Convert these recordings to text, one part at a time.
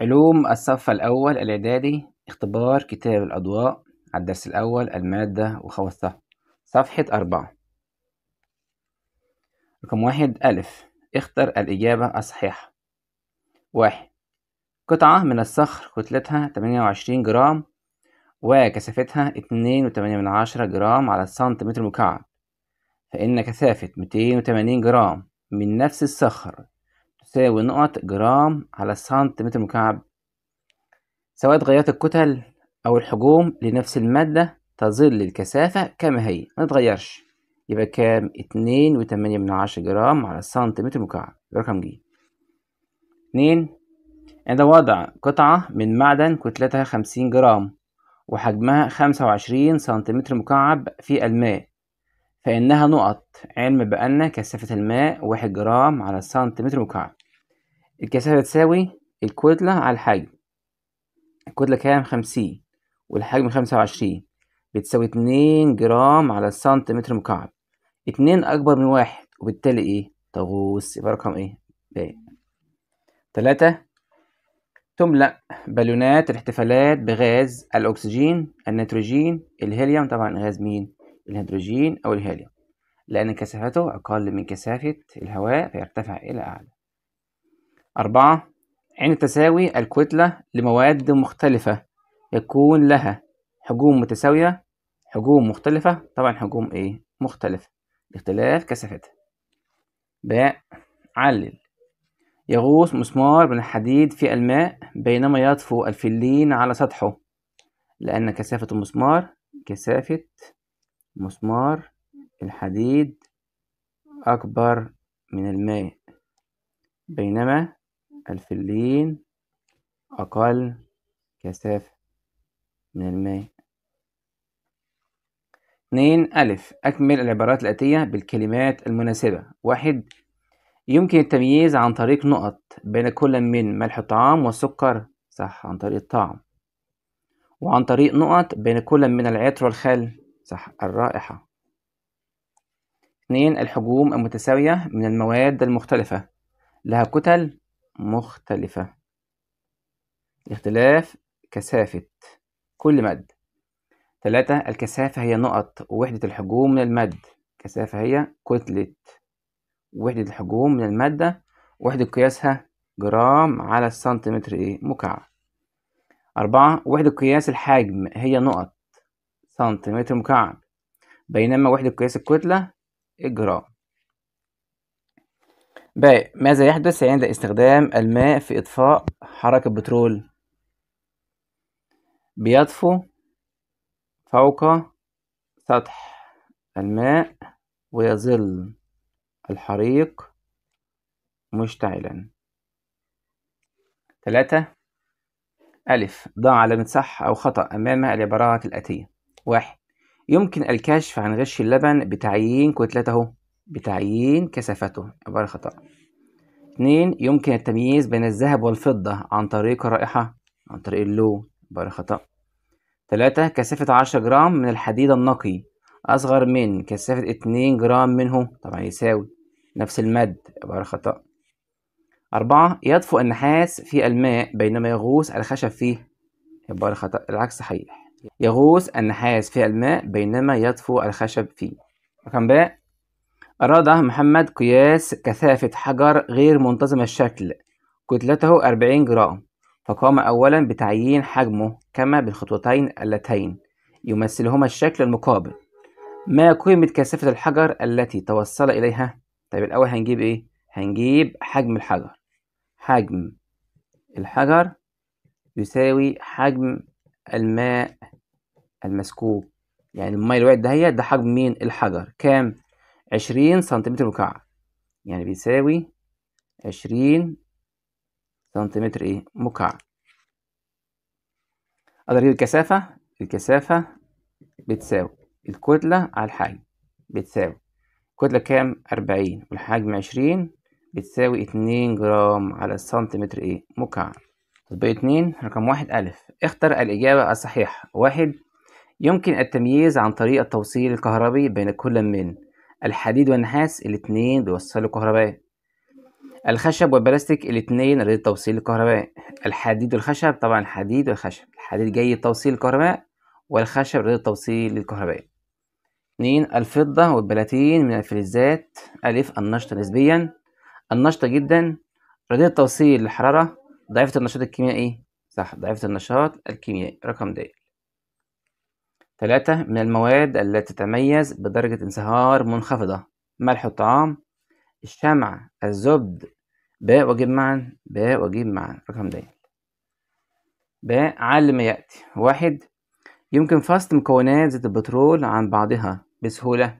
علوم الصف الأول الإعدادي اختبار كتاب الأضواء على الدرس الأول المادة وخواصها صفحة أربعة رقم واحد ألف اختر الإجابة الصحيحة واحد قطعة من الصخر كتلتها تمانية وعشرين جرام وكثافتها اتنين وتمانية من عشرة جرام على السنتيمتر مكعب فإن كثافة ميتين وتمانين جرام من نفس الصخر تساوي نقط جرام على سنتيمتر مكعب سواء اتغيرت الكتل أو الحجوم لنفس المادة تظل الكثافة كما هي ما تتغيرش يبقى كام اتنين وتمانية من عشرة جرام على سنتيمتر مكعب رقم ج اتنين عند وضع قطعة من معدن كتلتها خمسين جرام وحجمها خمسة وعشرين سنتيمتر مكعب في الماء فإنها نقط علم بأن كثافة الماء واحد جرام على سنتيمتر مكعب الكثافة بتساوي الكتلة على الحجم الكتلة كام خمسين والحجم خمسة وعشرين بتساوي اتنين جرام على سنتيمتر مكعب اتنين أكبر من واحد وبالتالي إيه طاووس يبقى رقم إيه باء تلاتة تملأ بالونات الاحتفالات بغاز الأكسجين النيتروجين الهيليوم طبعا غاز مين الهيدروجين أو الهيليوم لأن كثافته أقل من كثافة الهواء فيرتفع إلى أعلى أربعة عند تساوي الكتلة لمواد مختلفة يكون لها حجوم متساوية حجوم مختلفة طبعا حجوم إيه مختلفة باختلاف كثافتها باء علل يغوص مسمار من الحديد في الماء بينما يطفو الفلين على سطحه لأن كثافة المسمار كثافة مسمار الحديد أكبر من الماء بينما الفلين أقل كثافة من الماء اتنين ألف أكمل العبارات الآتية بالكلمات المناسبة واحد يمكن التمييز عن طريق نقط بين كل من ملح الطعام والسكر صح عن طريق الطعم وعن طريق نقط بين كل من العطر والخل صح الرائحة اتنين الحجوم المتساوية من المواد المختلفة لها كتل مختلفة اختلاف كثافة كل مادة ثلاثة الكثافة هي نقط وحدة الحجوم من المادة كثافة هي كتلة وحدة الحجوم من المادة وحدة قياسها جرام على السنتيمتر إيه مكعب أربعة وحدة قياس الحجم هي نقط سنتيمتر مكعب بينما وحدة قياس الكتلة الجرام إيه؟ ب ماذا يحدث عند استخدام الماء في إطفاء حركة بترول بيطفو فوق سطح الماء ويظل الحريق مشتعلا ثلاثة ألف ضع علامة صح أو خطأ أمام العبارات الآتية واحد يمكن الكشف عن غش اللبن بتعيين كتلته بتعيين كثافته عبارة خطأ اتنين يمكن التمييز بين الذهب والفضة عن طريق الرائحة عن طريق اللو عبارة خطأ تلاتة كثافة عشرة جرام من الحديد النقي أصغر من كثافة اتنين جرام منه طبعا يساوي نفس المد عبارة خطأ أربعة يطفو النحاس في الماء بينما يغوص الخشب فيه عبارة خطأ العكس صحيح يغوص النحاس في الماء بينما يطفو الخشب فيه رقم باء أراد محمد قياس كثافة حجر غير منتظم الشكل كتلته 40 جرام فقام أولا بتعيين حجمه كما بالخطوتين اللتين يمثلهما الشكل المقابل ما قيمة كثافة الحجر التي توصل إليها؟ طيب الأول هنجيب إيه؟ هنجيب حجم الحجر حجم الحجر يساوي حجم الماء المسكوب يعني الماء الواحد ده هي ده حجم مين؟ الحجر كام؟ عشرين سنتيمتر مكعب يعني بيساوي عشرين سنتيمتر ايه مكعب اقدر اجيب الكثافة الكثافة بتساوي الكتلة على الحجم بتساوي الكتلة كام أربعين والحجم عشرين بتساوي اتنين جرام على سنتيمتر ايه مكعب تطبيق اتنين رقم واحد ألف اختر الإجابة الصحيحة واحد يمكن التمييز عن طريق التوصيل الكهربي بين كل من الحديد والنحاس الاتنين بيوصلوا الكهرباء الخشب والبلاستيك الاتنين توصيل الكهرباء الحديد والخشب طبعا الحديد والخشب الحديد جاي توصيل الكهرباء والخشب توصيل للكهرباء اتنين الفضة والبلاتين من الفلزات ألف النشطة نسبيا النشطة جدا رضية التوصيل للحرارة ضعيفة النشاط الكيميائي صح ضعيفة النشاط الكيميائي رقم د ثلاثة من المواد التي تتميز بدرجة انصهار منخفضة ملح الطعام الشمع الزبد باء وجيب معا باء وجيب معا رقم د باء على ما يأتي واحد يمكن فصل مكونات زيت البترول عن بعضها بسهولة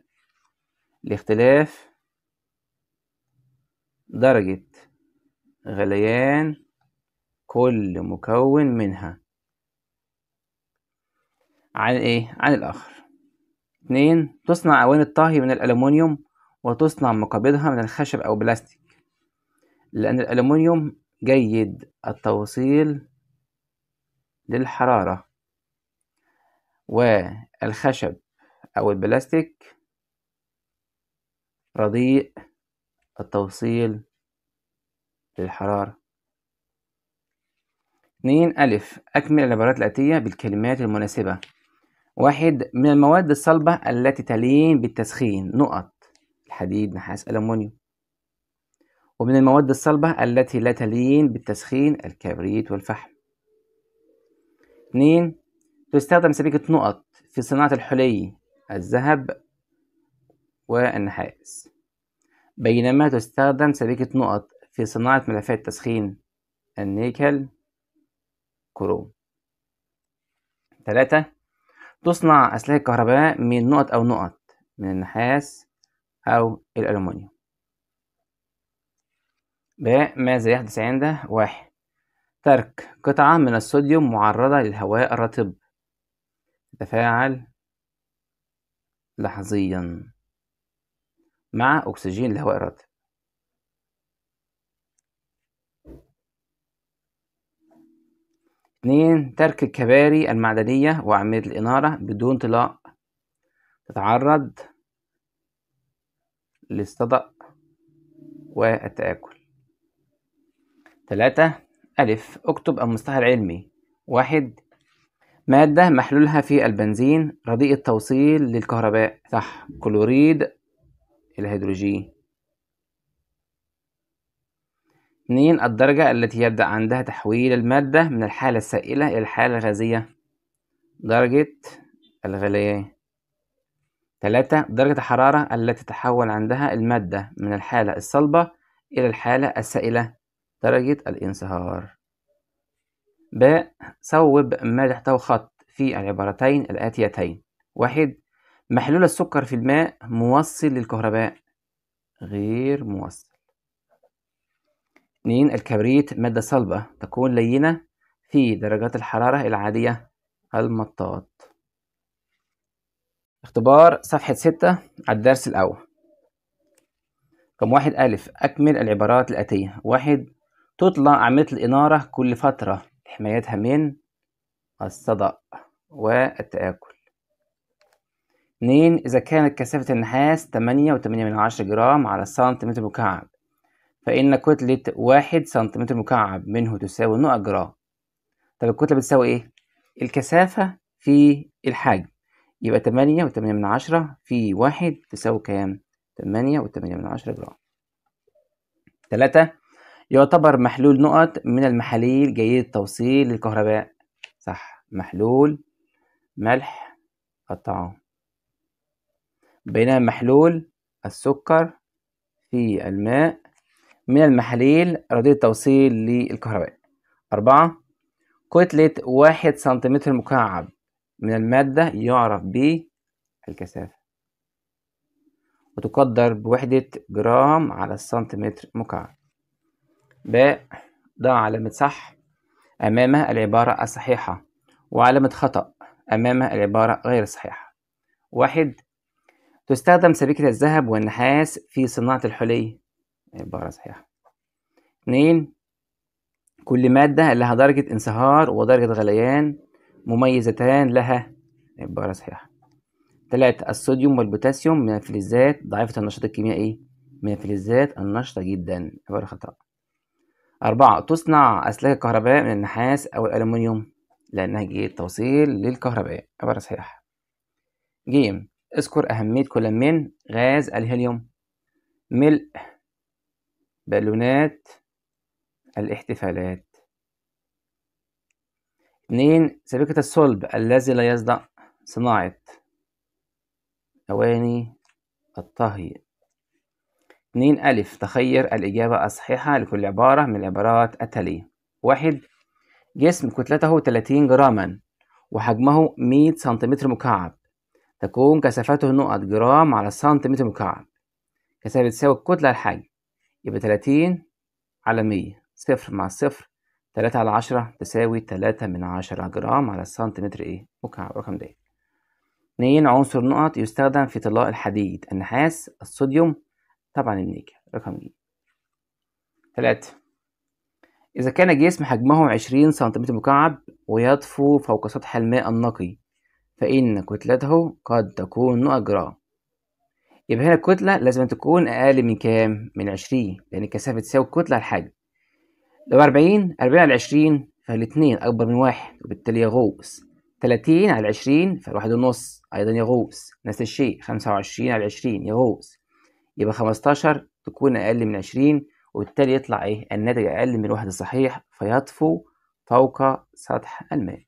لاختلاف درجة غليان كل مكون منها عن إيه؟ عن الآخر اتنين تصنع أواني الطهي من الالومنيوم وتصنع مقابضها من الخشب أو بلاستيك لأن الالومنيوم جيد التوصيل للحرارة والخشب أو البلاستيك رديء التوصيل للحرارة اتنين ألف أكمل العبارات الآتية بالكلمات المناسبة واحد من المواد الصلبة التي تلين بالتسخين نقط الحديد نحاس ألمونيوم ومن المواد الصلبة التي لا تلين بالتسخين الكبريت والفحم اتنين تستخدم سبيكة نقط في صناعة الحلي الذهب والنحاس بينما تستخدم سبيكة نقط في صناعة ملفات تسخين النيكل كروم ثلاثة تصنع أسلاك كهرباء من نقط أو نقط من النحاس أو الألومنيوم ب ماذا يحدث عنده واحد ترك قطعة من الصوديوم معرضة للهواء الرطب تتفاعل لحظيا مع أكسجين الهواء الرطب اثنين ترك الكباري المعدنية وأعمدة الإنارة بدون طلاء تتعرض للصدأ والتآكل ثلاثة ألف اكتب المصطلح العلمي واحد مادة محلولها في البنزين رديء التوصيل للكهرباء صح كلوريد الهيدروجين 2 الدرجة التي يبدأ عندها تحويل المادة من الحالة السائلة إلى الحالة الغازية درجة الغليان ثلاثة درجة الحرارة التي تتحول عندها المادة من الحالة الصلبة إلى الحالة السائلة درجة الانصهار ب صوب ما تحتوي خط في العبارتين الآتيتين واحد محلول السكر في الماء موصل للكهرباء غير موصل 2 الكبريت مادة صلبة تكون لينة في درجات الحرارة العادية المطاط اختبار صفحة 6 على الدرس الأول رقم واحد ألف أكمل العبارات الآتية واحد تطلع مثل الإنارة كل فترة حمايتها من الصدأ والتآكل اتنين إذا كانت كثافة النحاس تمانية وتمانية من عشرة جرام على سنتيمتر مكعب فإن كتلة واحد سنتيمتر مكعب منه تساوي نقط جرام طب الكتلة بتساوي إيه؟ الكثافة في الحجم يبقى تمانية وتمانية من عشرة في واحد تساوي كام؟ تمانية وتمانية من عشرة جرام تلاتة يعتبر محلول نقط من المحاليل جيد التوصيل للكهرباء صح محلول ملح الطعام بينما محلول السكر في الماء من المحاليل رادية التوصيل للكهرباء أربعة كتلة واحد سنتيمتر مكعب من المادة يعرف الكثافة وتقدر بوحدة جرام على السنتيمتر مكعب باء ضع علامة صح أمامها العبارة الصحيحة وعلامة خطأ أمامها العبارة غير الصحيحة واحد تستخدم سبيكة الذهب والنحاس في صناعة الحلي عبارة صحيحة اتنين كل مادة لها درجة انصهار ودرجة غليان مميزتان لها عبارة صحيحة تلاتة الصوديوم والبوتاسيوم من الفلزات ضعيفة النشاط الكيميائي من الفلزات النشطة جدا عبارة خطأ أربعة تصنع أسلاك الكهرباء من النحاس أو الألمنيوم لأنها جهة توصيل للكهرباء عبارة صحيحة جيم اذكر أهمية كل من غاز الهيليوم ملء بالونات الاحتفالات اثنين سبيكة الصلب الذي لا يصدأ صناعة أواني الطهي اثنين ألف تخير الإجابة الصحيحة لكل عبارة من العبارات التالية واحد جسم كتلته 30 جراما وحجمه 100 سنتيمتر مكعب تكون كثافته نقط جرام على سنتيمتر مكعب كثافة تساوي الكتلة الحجم يبقى تلاتين على مية صفر مع صفر تلاتة على عشرة تساوي تلاتة من عشرة جرام على السنتيمتر ايه مكعب رقم ده اتنين عنصر نقط يستخدم في طلاء الحديد النحاس الصوديوم طبعا النيكل رقم ج تلاتة إذا كان جسم حجمه عشرين سنتيمتر مكعب ويطفو فوق سطح الماء النقي فإن كتلته قد تكون نقط جرام يبقى هنا الكتلة لازم تكون أقل من كام؟ من 20 لأن الكثافة تساوي الكتلة على الحجم لو 40 40 على 20 فالاتنين أكبر من واحد وبالتالي يغوص 30 على 20 فالواحد ونص أيضا يغوص نفس الشيء 25 على 20 يغوص يبقى 15 تكون أقل من 20 وبالتالي يطلع إيه الناتج أقل من الواحد الصحيح فيطفو فوق سطح الماء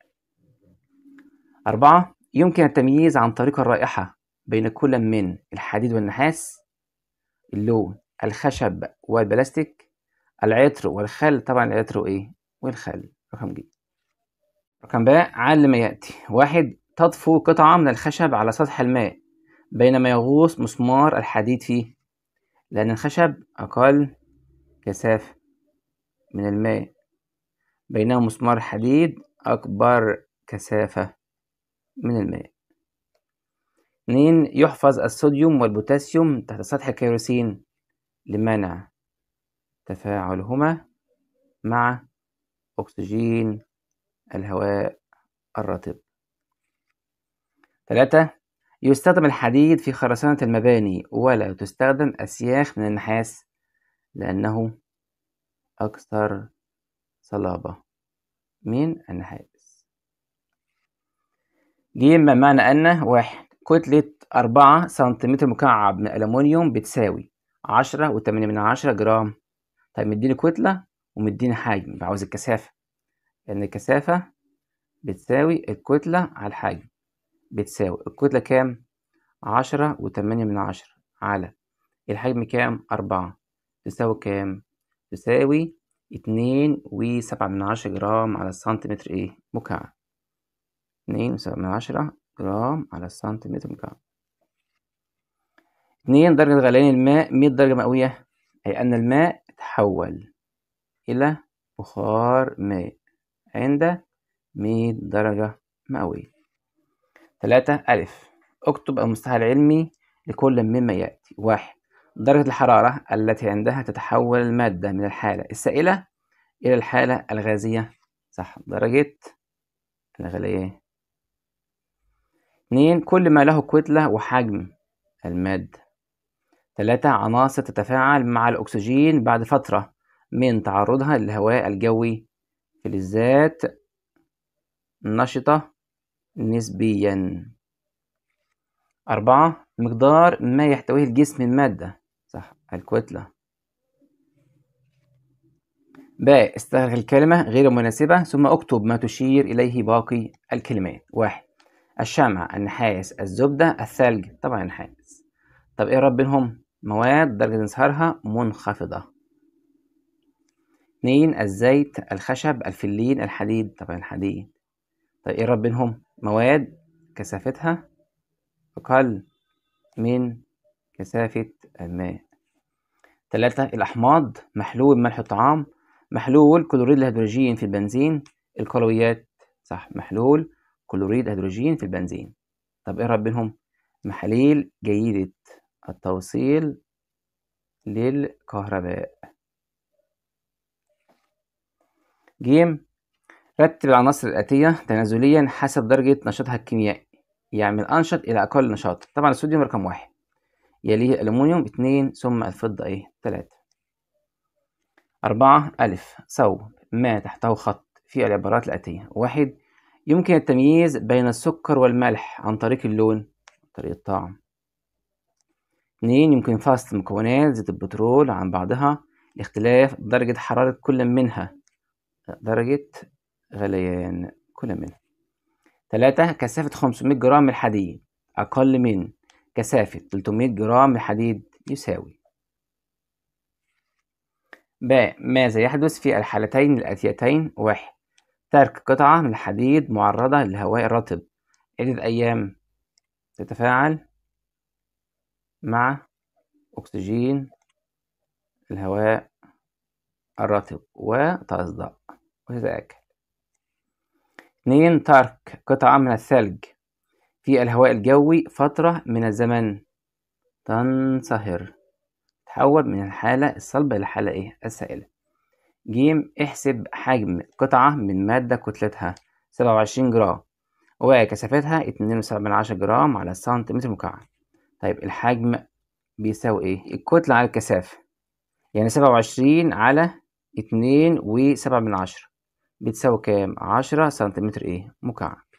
أربعة يمكن التمييز عن طريق الرائحة بين كل من الحديد والنحاس اللون الخشب والبلاستيك العطر والخل طبعا العطر ايه والخل رقم ج رقم باء على ما يأتي واحد تطفو قطعة من الخشب على سطح الماء بينما يغوص مسمار الحديد فيه لأن الخشب أقل كثافة من الماء بينما مسمار الحديد أكبر كثافة من الماء 2 يحفظ الصوديوم والبوتاسيوم تحت سطح الكيروسين لمنع تفاعلهما مع أكسجين الهواء الرطب ثلاثة يستخدم الحديد في خرسانة المباني ولا تستخدم أسياخ من النحاس لأنه أكثر صلابة من النحاس ما معنى أن واحد كتلة أربعة سنتيمتر مكعب من الألمنيوم بتساوي عشرة وتمانية من عشرة جرام طيب مديني كتلة ومديني حجم يبقى عاوز الكثافة لأن الكثافة بتساوي الكتلة على الحجم بتساوي الكتلة كام؟ عشرة وتمانية من عشرة على الحجم كام؟ أربعة تساوي كام؟ تساوي اتنين وسبعة من عشرة جرام على سنتيمتر ايه؟ مكعب اتنين وسبعة من عشرة جرام على سنتيمتر مكعب اتنين درجة غليان الماء مية درجة مئوية أي أن الماء تحول إلى بخار ماء عند مية درجة مئوية تلاتة ألف اكتب المصطلح العلمي لكل مما يأتي واحد درجة الحرارة التي عندها تتحول المادة من الحالة السائلة إلى الحالة الغازية صح درجة الغليان اتنين كل ما له كتلة وحجم المادة تلاتة عناصر تتفاعل مع الأكسجين بعد فترة من تعرضها للهواء الجوي فلذات نشطة نسبيا أربعة مقدار ما يحتويه الجسم من مادة صح الكتلة باء استغرق الكلمة غير مناسبة ثم اكتب ما تشير إليه باقي الكلمات واحد الشمع النحاس الزبدة الثلج طبعا النحاس طب ايه رب بينهم مواد درجة انصهارها منخفضة اتنين الزيت الخشب الفلين الحديد طبعا الحديد طب ايه رب بينهم مواد كثافتها أقل من كثافة الماء تلاتة الأحماض محلول ملح الطعام محلول كلوريد الهيدروجين في البنزين الكلويات صح محلول كلوريد هيدروجين في البنزين طب اقرب ايه بينهم محاليل جيدة التوصيل للكهرباء جيم رتب العناصر الآتية تنازليا حسب درجة نشاطها الكيميائي يعمل أنشط إلى أقل نشاط طبعا الصوديوم رقم واحد يليه الألومنيوم اتنين ثم الفضة إيه تلاتة أربعة ألف صوب ما تحته خط في العبارات الآتية واحد يمكن التمييز بين السكر والملح عن طريق اللون عن طريق الطعم اتنين يمكن فصل مكونات زيت البترول عن بعضها اختلاف درجة حرارة كل منها درجة غليان كل منها تلاتة كثافة 500 جرام الحديد أقل من كثافة 300 جرام الحديد يساوي ب ماذا يحدث في الحالتين الآتيتين واحد ترك قطعة من الحديد معرضة للهواء الرطب عدة أيام تتفاعل مع أكسجين الهواء الرطب وتصدأ وتتآكل اتنين ترك قطعة من الثلج في الهواء الجوي فترة من الزمن تنصهر تحول من الحالة الصلبة إلى الحالة إيه؟ السائلة ج احسب حجم قطعة من مادة كتلتها سبعة وعشرين جرام وكثافتها اتنين وسبعة من عشرة جرام على سنتيمتر مكعب طيب الحجم بيساوي ايه؟ الكتلة على الكثافة يعني سبعة وعشرين على اتنين وسبعة من عشرة بتساوي كام؟ عشرة سنتيمتر ايه؟ مكعب